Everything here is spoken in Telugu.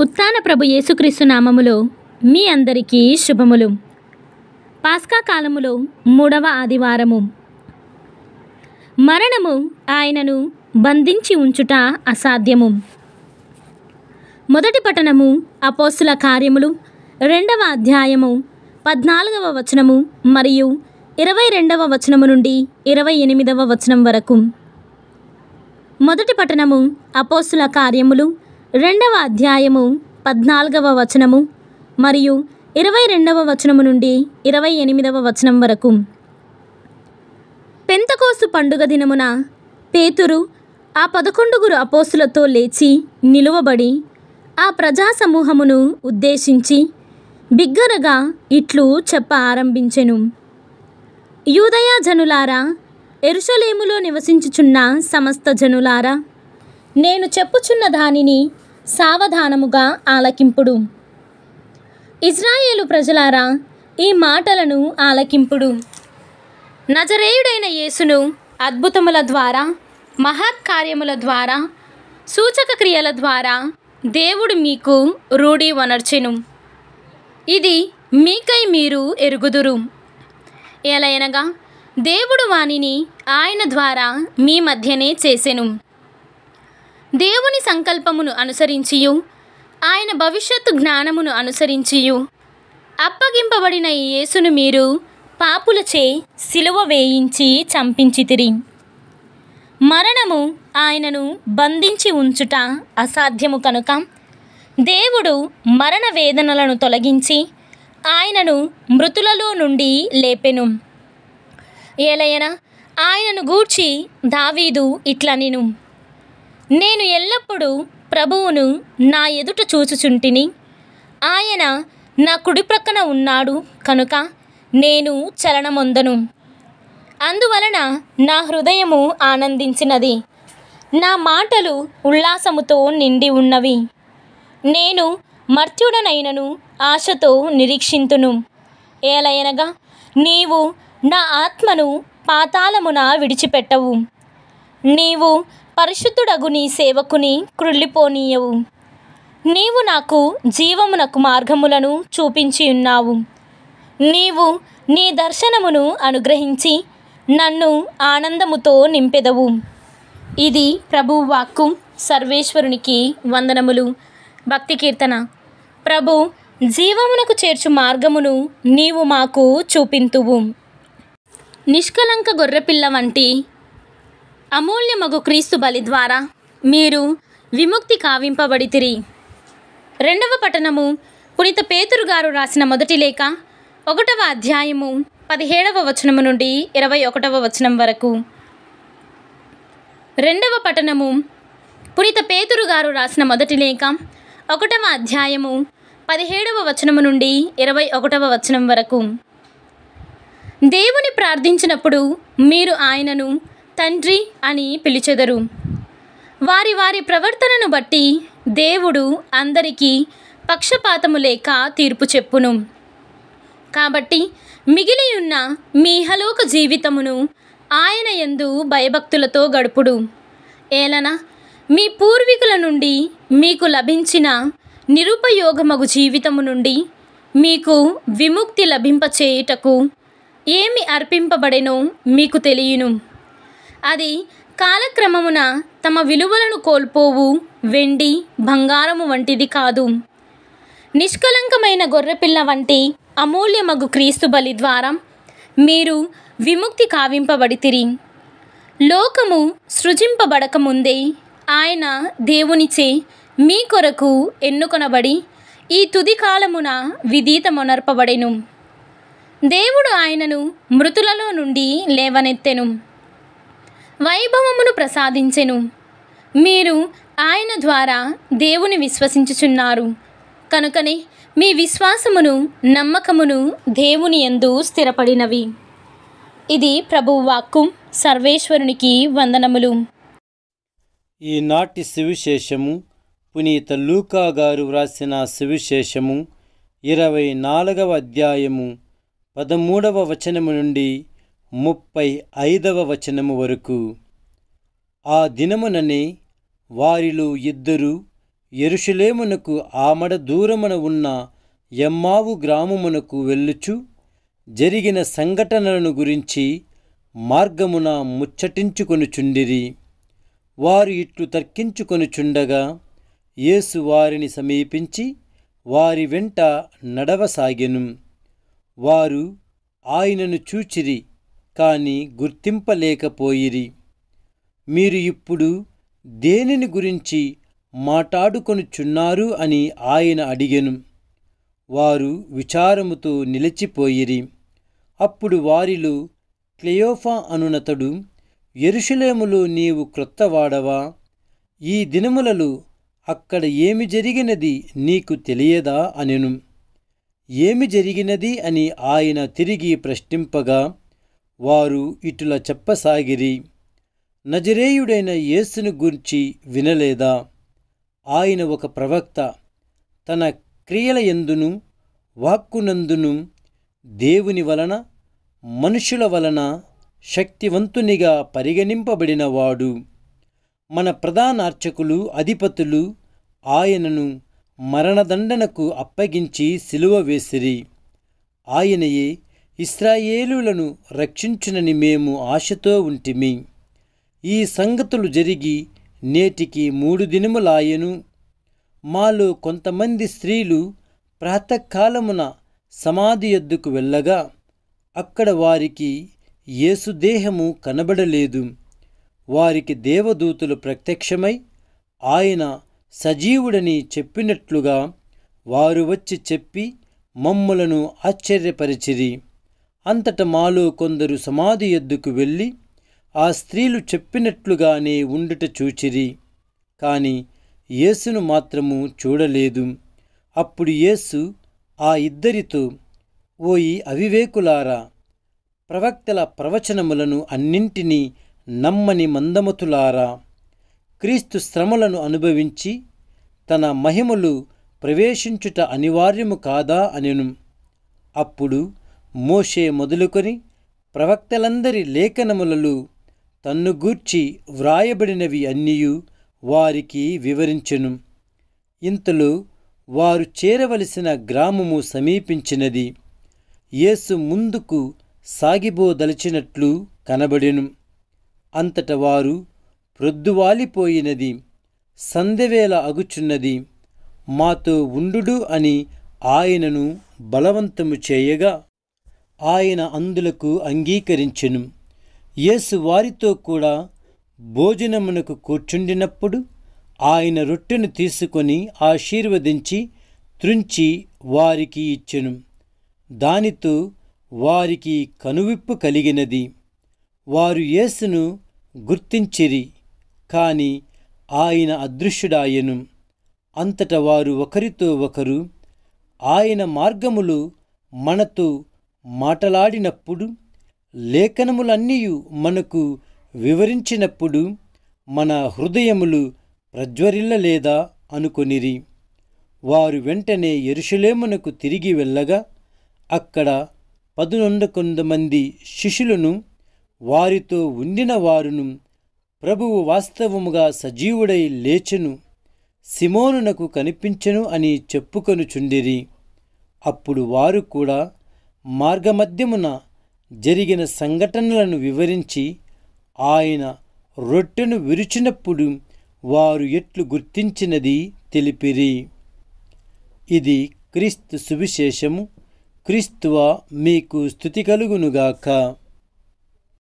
ఉత్థాన ప్రభు యేసుక్రీస్తు నామములో మీ అందరికీ శుభములు పాస్కా కాలములో మూడవ ఆదివారము మరణము ఆయనను బంధించి ఉంచుట అసాధ్యము మొదటి పట్టణము అపోస్తుల కార్యములు రెండవ అధ్యాయము పద్నాలుగవ వచనము మరియు ఇరవై రెండవ వచనము నుండి ఇరవై ఎనిమిదవ వచనం వరకు మొదటి పట్టణము అపోస్తుల కార్యములు రెండవ అధ్యాయము పద్నాలుగవ వచనము మరియు ఇరవై రెండవ వచనము నుండి ఇరవై ఎనిమిదవ వచనం వరకు పెంతకోసు పండుగ దినమున పేతురు ఆ పదకొండుగురు అపోసులతో లేచి నిలువబడి ఆ ప్రజా సమూహమును ఉద్దేశించి బిగ్గరగా ఇట్లు చెప్ప ఆరంభించెను యూదయా జనులారా ఎరుషలేములో నివసించుచున్న సమస్త జనులారా నేను చెప్పుచున్న దానిని సావధానముగా ఆలకింపుడు ఇజ్రాయేలు ప్రజలారా ఈ మాటలను ఆలకింపుడు నజరేయుడైన యేసును అద్భుతముల ద్వారా మహత్కార్యముల ద్వారా సూచక క్రియల ద్వారా దేవుడు మీకు రూఢి వనర్చెను ఇది మీకై మీరు ఎరుగుదురు ఎలా దేవుడు వాణిని ఆయన ద్వారా మీ మధ్యనే చేసెను దేవుని సంకల్పమును అనుసరించియు ఆయన భవిష్యత్తు జ్ఞానమును అనుసరించియు అప్పగింపబడిన ఈ యేసును మీరు పాపులచే సిలువ వేయించి చంపించితిరి మరణము ఆయనను బంధించి ఉంచుట అసాధ్యము కనుక దేవుడు మరణ వేదనలను తొలగించి ఆయనను మృతులలో నుండి లేపెను ఏలయన ఆయనను గూర్చి దావీదు ఇట్లనిను నేను ఎల్లప్పుడూ ప్రభువును నా ఎదుట చూచుచుంటిని ఆయన నా కుడి ప్రక్కన ఉన్నాడు కనుక నేను చలనమొందను అందువలన నా హృదయము ఆనందించినది నా మాటలు ఉల్లాసముతో నిండి ఉన్నవి నేను మర్త్యుడనైనను ఆశతో నిరీక్షింతును ఏలయనగా నీవు నా ఆత్మను పాతాలమున విడిచిపెట్టవు నీవు పరిశుద్ధుడగు నీ సేవకుని కృళ్ళిపోనీయవు నీవు నాకు జీవమునకు మార్గములను చూపించి ఉన్నావు నీవు నీ దర్శనమును అనుగ్రహించి నన్ను ఆనందముతో నింపెదవు ఇది ప్రభు వాక్కు సర్వేశ్వరునికి వందనములు భక్తి కీర్తన ప్రభు జీవమునకు చేర్చు మార్గమును నీవు మాకు చూపింతువు నిష్కలంక గొర్రెపిల్ల వంటి అమూల్య మగు క్రీస్తు బలి ద్వారా మీరు విముక్తి కావింపబడితిరి రెండవ పఠనము పునీత పేతురు గారు రాసిన మొదటి లేఖ ఒకటవ అధ్యాయము పదిహేడవ వచనము నుండి ఇరవై ఒకటవ వచనం వరకు రెండవ పఠనము పునీత పేతురు గారు రాసిన మొదటి లేఖ ఒకటవ అధ్యాయము పదిహేడవ వచనము నుండి ఇరవై ఒకటవ వచనం వరకు దేవుని ప్రార్థించినప్పుడు మీరు ఆయనను తండ్రి అని పిలిచెదరు వారి వారి ప్రవర్తనను బట్టి దేవుడు అందరికీ పక్షపాతము లేక తీర్పు చెప్పును కాబట్టి మిగిలి ఉన్న మీ హలోక జీవితమును ఆయన ఎందు భయభక్తులతో గడుపుడు ఏలన మీ పూర్వీకుల నుండి మీకు లభించిన నిరుపయోగమగు జీవితము నుండి మీకు విముక్తి లభింపచేయుటకు ఏమి అర్పింపబడెనో మీకు తెలియను అది కాలక్రమమున తమ విలువలను కోల్పోవు వెండి బంగారము వంటిది కాదు నిష్కలంకమైన గొర్రెపిల్ల వంటి అమూల్యమగు క్రీస్తు బలి ద్వారా మీరు విముక్తి కావింపబడితిరి లోకము సృజింపబడకముందే ఆయన దేవునిచే మీ కొరకు ఎన్నుకొనబడి ఈ తుది కాలమున విధీతమొనర్పబడెను దేవుడు ఆయనను మృతులలో నుండి లేవనెత్తెను వైభవమును ప్రసాదించెను మీరు ఆయన ద్వారా దేవుని విశ్వసించుచున్నారు కనుకనే మీ విశ్వాసమును నమ్మకమును దేవుని ఎందు స్థిరపడినవి ఇది ప్రభువు వాక్కు సర్వేశ్వరునికి వందనములు ఈనాటి సువిశేషము పునీత లూకా గారు వ్రాసిన సువిశేషము ఇరవై నాలుగవ అధ్యాయము పదమూడవ వచనము నుండి ముప్పై ఐదవ వచనము వరకు ఆ దినముననే వారిలో ఇద్దరు ఎరుషులేమునకు ఆమడ దూరమున ఉన్న ఎమ్మావు గ్రామమునకు వెళ్ళుచు జరిగిన సంఘటనలను గురించి మార్గమున ముచ్చటించుకొనుచుండిరి వారు ఇట్లు తర్కించుకొనుచుండగా యేసు వారిని సమీపించి వారి వెంట నడవసాగెను వారు ఆయనను చూచిరి కానీ గుర్తింపలేకపోయిరి మీరు ఇప్పుడు దేనిని గురించి మాట్లాడుకొనుచున్నారు అని ఆయన అడిగెను వారు విచారముతో నిలిచిపోయిరి అప్పుడు వారిలో క్లెయోఫా అనునతడు ఎరుషులేములో నీవు క్రొత్తవాడవా ఈ దినములలో అక్కడ ఏమి జరిగినది నీకు తెలియదా అనెను ఏమి జరిగినది అని ఆయన తిరిగి ప్రశ్నింపగా వారు ఇటుల చెప్పసాగిరి నజరేయుడైన యేసును గురించి వినలేదా ఆయన ఒక ప్రవక్త తన క్రియల ఎందును వాక్కునందును దేవుని వలన మనుషుల వలన శక్తివంతునిగా పరిగణింపబడినవాడు మన ప్రధాన అర్చకులు అధిపతులు ఆయనను మరణదండనకు అప్పగించి సిలువ వేసిరి ఆయనయే ఇస్రాయేలులను రక్షించునని మేము ఆశతో ఉంటిమి ఈ సంగతులు జరిగి నేటికి మూడు దినములాయెను మాలో కొంతమంది స్త్రీలు ప్రాతకాలమున సమాధి ఎద్దుకు వెళ్ళగా అక్కడ వారికి యేసుదేహము కనబడలేదు వారికి దేవదూతులు ప్రత్యక్షమై ఆయన సజీవుడని చెప్పినట్లుగా వారు వచ్చి చెప్పి మమ్ములను ఆశ్చర్యపరిచిరి అంతట మాలో కొందరు సమాధి ఎద్దుకు వెళ్ళి ఆ స్త్రీలు చెప్పినట్లుగానే ఉండుట చూచిరి కానీ యేసును మాత్రము చూడలేదు అప్పుడు యేసు ఆ ఇద్దరితో ఓయి అవివేకులారా ప్రవక్తల ప్రవచనములను అన్నింటినీ నమ్మని మందమతులారా క్రీస్తు శ్రమలను అనుభవించి తన మహిమలు ప్రవేశించుట అనివార్యము కాదా అనెను అప్పుడు మోషే మొదలుకొని ప్రవక్తలందరి లేఖనములలో తన్ను గూర్చి వ్రాయబడినవి అన్నీయు వారికి వివరించెను ఇంతలో వారు చేరవలసిన గ్రామము సమీపించినది యేసు ముందుకు సాగిబోదలిచినట్లు కనబడెను అంతట వారు ప్రొద్దువాలిపోయినది సందెవేళ అగుచున్నది మాతో ఉండు అని ఆయనను బలవంతము చేయగా ఆయన అందులకు అంగీకరించెను యేసు వారితో కూడా భోజనమునకు కూర్చుండినప్పుడు ఆయన రొట్టెను తీసుకొని ఆశీర్వదించి త్రుంచి వారికి ఇచ్చెను దానితో వారికి కనువిప్పు కలిగినది వారు యేసును గుర్తించిరి కాని ఆయన అదృశ్యుడాయను అంతట వారు ఒకరితో ఒకరు ఆయన మార్గములు మనతో మాటలాడినప్పుడు లేఖనములన్నీ మనకు వివరించినప్పుడు మన హృదయములు ప్రజ్వరిల్లలేదా అనుకొనిరి వారు వెంటనే ఎరుషులేమునకు తిరిగి వెళ్ళగా అక్కడ పదునొండు కొందమంది శిష్యులను వారితో ఉండిన వారును ప్రభువు వాస్తవముగా సజీవుడై లేచెను సిమోనునకు కనిపించెను అని చెప్పుకొనుచుండిరి అప్పుడు వారు కూడా మార్గమధ్యమున జరిగిన సంఘటనలను వివరించి ఆయన రొట్టెను విరిచినప్పుడు వారు ఎట్లు గుర్తించినది తెలిపిరి ఇది క్రీస్తు సువిశేషము క్రీస్తువా మీకు స్థుతి కలుగునుగాక